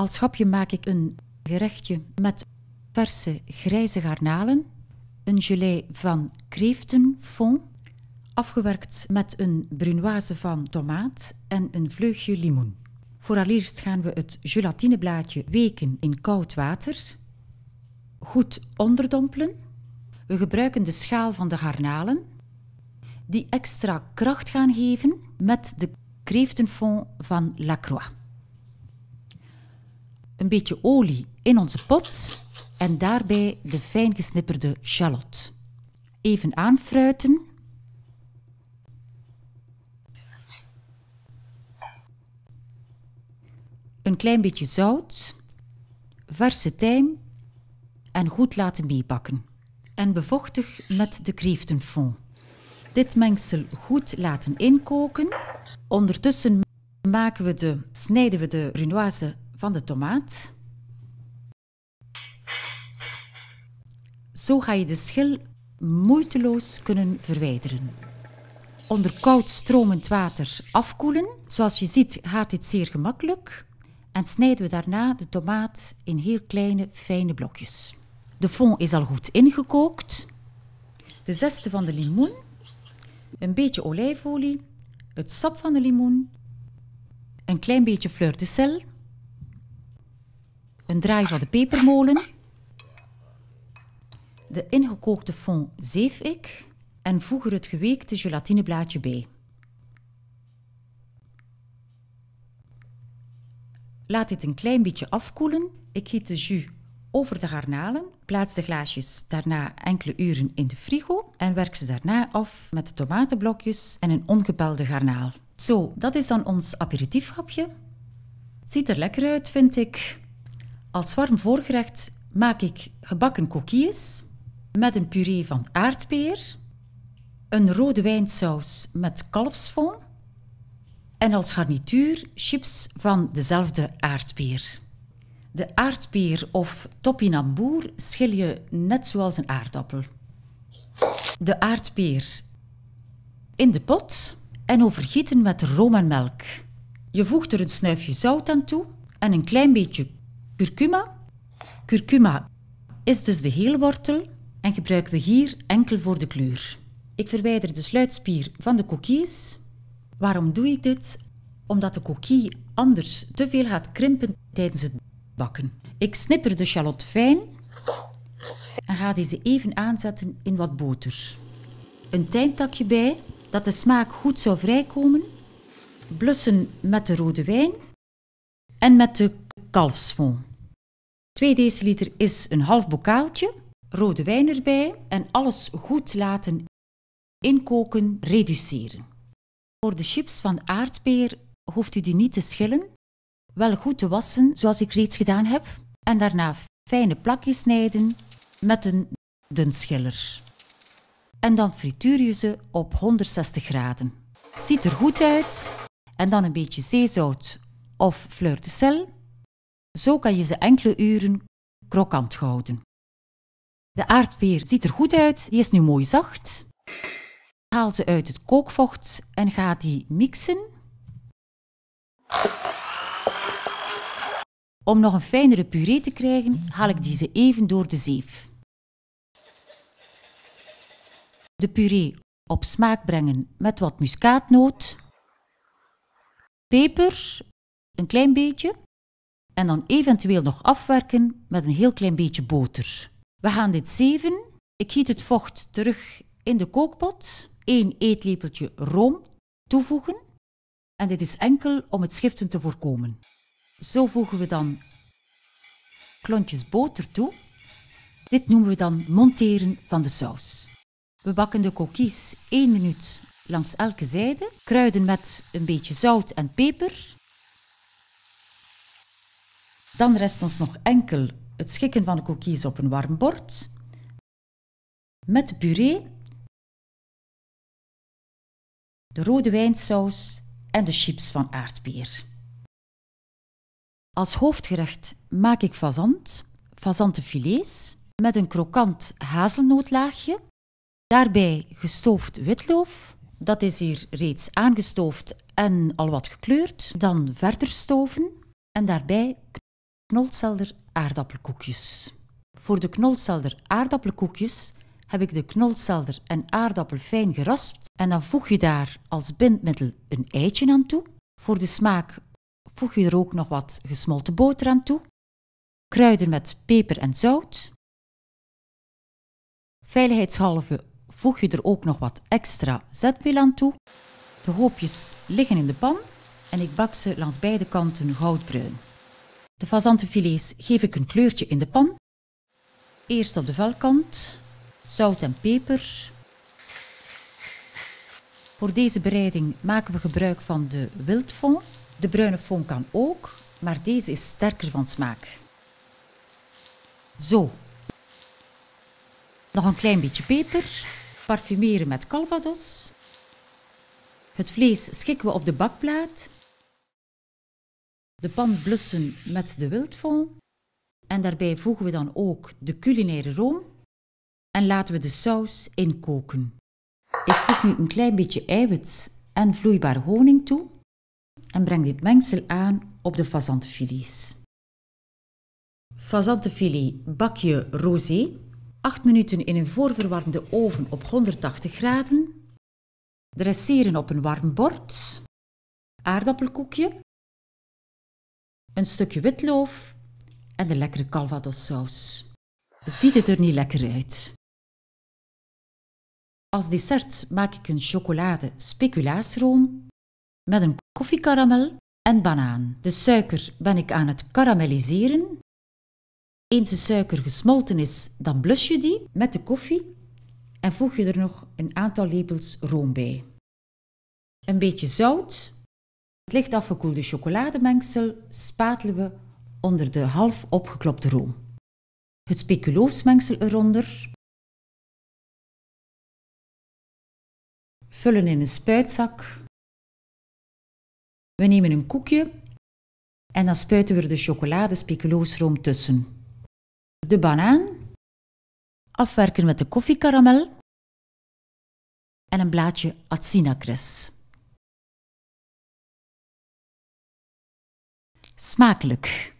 Als schapje maak ik een gerechtje met verse grijze garnalen, een gelei van kreeftenfond, afgewerkt met een brunoise van tomaat en een vleugje limoen. Vooraleerst gaan we het gelatineblaadje weken in koud water. Goed onderdompelen. We gebruiken de schaal van de garnalen, die extra kracht gaan geven met de kreeftenfond van Lacroix een beetje olie in onze pot en daarbij de fijn gesnipperde shallot. Even aanfruiten. Een klein beetje zout, verse tijm en goed laten meebakken. En bevochtig met de kreeftenfond. Dit mengsel goed laten inkoken. Ondertussen maken we de, snijden we de runoise van de tomaat. Zo ga je de schil moeiteloos kunnen verwijderen. Onder koud stromend water afkoelen. Zoals je ziet gaat dit zeer gemakkelijk. En snijden we daarna de tomaat in heel kleine, fijne blokjes. De fond is al goed ingekookt. De zesde van de limoen. Een beetje olijfolie. Het sap van de limoen. Een klein beetje fleur de sel een draai van de pepermolen, de ingekookte fond zeef ik en voeg er het geweekte gelatineblaadje bij. Laat dit een klein beetje afkoelen. Ik giet de jus over de garnalen, plaats de glaasjes daarna enkele uren in de frigo en werk ze daarna af met de tomatenblokjes en een ongepelde garnaal. Zo, dat is dan ons aperitiefhapje. Ziet er lekker uit, vind ik. Als warm voorgerecht maak ik gebakken kokkies met een puree van aardpeer, een rode wijnsaus met kalfsfond en als garnituur chips van dezelfde aardpeer. De aardpeer of toppinamboer schil je net zoals een aardappel. De aardpeer in de pot en overgieten met room en melk. Je voegt er een snuifje zout aan toe en een klein beetje Curcuma. Curcuma is dus de hele wortel en gebruiken we hier enkel voor de kleur. Ik verwijder de sluitspier van de cookies. Waarom doe ik dit? Omdat de cookie anders te veel gaat krimpen tijdens het bakken. Ik snipper de shallot fijn en ga deze even aanzetten in wat boter. Een tijntakje bij, dat de smaak goed zou vrijkomen. Blussen met de rode wijn en met de kalfsfond. 2 deciliter is een half bokaaltje, rode wijn erbij en alles goed laten inkoken, reduceren. Voor de chips van aardpeer hoeft u die niet te schillen, wel goed te wassen zoals ik reeds gedaan heb en daarna fijne plakjes snijden met een dunschiller. En dan frituur je ze op 160 graden. Ziet er goed uit en dan een beetje zeezout of fleur de sel zo kan je ze enkele uren krokant houden. De aardpeer ziet er goed uit, die is nu mooi zacht. Haal ze uit het kookvocht en ga die mixen. Om nog een fijnere puree te krijgen, haal ik deze even door de zeef. De puree op smaak brengen met wat muskaatnoot, peper, een klein beetje, en dan eventueel nog afwerken met een heel klein beetje boter. We gaan dit zeven. Ik giet het vocht terug in de kookpot. 1 eetlepeltje room toevoegen. En dit is enkel om het schiften te voorkomen. Zo voegen we dan klontjes boter toe. Dit noemen we dan monteren van de saus. We bakken de kokies 1 minuut langs elke zijde. Kruiden met een beetje zout en peper. Dan rest ons nog enkel het schikken van de cookies op een warm bord met puree, de rode wijnsaus en de chips van aardbeer. Als hoofdgerecht maak ik fazant, fazantenfilets met een krokant hazelnootlaagje, daarbij gestoofd witloof, dat is hier reeds aangestoofd en al wat gekleurd, dan verder stoven en daarbij knolselder aardappelkoekjes. Voor de knolselder aardappelkoekjes heb ik de knolselder en aardappel fijn geraspt en dan voeg je daar als bindmiddel een eitje aan toe. Voor de smaak voeg je er ook nog wat gesmolten boter aan toe. Kruiden met peper en zout. Veiligheidshalve voeg je er ook nog wat extra zetmeel aan toe. De hoopjes liggen in de pan en ik bak ze langs beide kanten goudbruin. De fazantenfilets geef ik een kleurtje in de pan. Eerst op de velkant, zout en peper. Voor deze bereiding maken we gebruik van de wildfond. De bruine fond kan ook, maar deze is sterker van smaak. Zo. Nog een klein beetje peper. Parfumeren met calvados. Het vlees schikken we op de bakplaat de pan blussen met de wildfond. En daarbij voegen we dan ook de culinaire room en laten we de saus inkoken. Ik voeg nu een klein beetje eiwit en vloeibaar honing toe en breng dit mengsel aan op de fazantfilets. Fazantfilet bak je rosé 8 minuten in een voorverwarmde oven op 180 graden. Dresseren op een warm bord. Aardappelkoekje een stukje witloof en de lekkere Calvadossaus. Ziet het er niet lekker uit? Als dessert maak ik een chocolade speculaasroom met een koffiekaramel en banaan. De suiker ben ik aan het karamelliseren. Eens de suiker gesmolten is, dan blus je die met de koffie en voeg je er nog een aantal lepels room bij. Een beetje zout het licht afgekoelde chocolademengsel spatelen we onder de half opgeklopte room. Het speculoosmengsel eronder. Vullen in een spuitzak. We nemen een koekje en dan spuiten we de chocoladespeculoosroom tussen. De banaan. Afwerken met de koffiekaramel. En een blaadje atsina Smakelijk!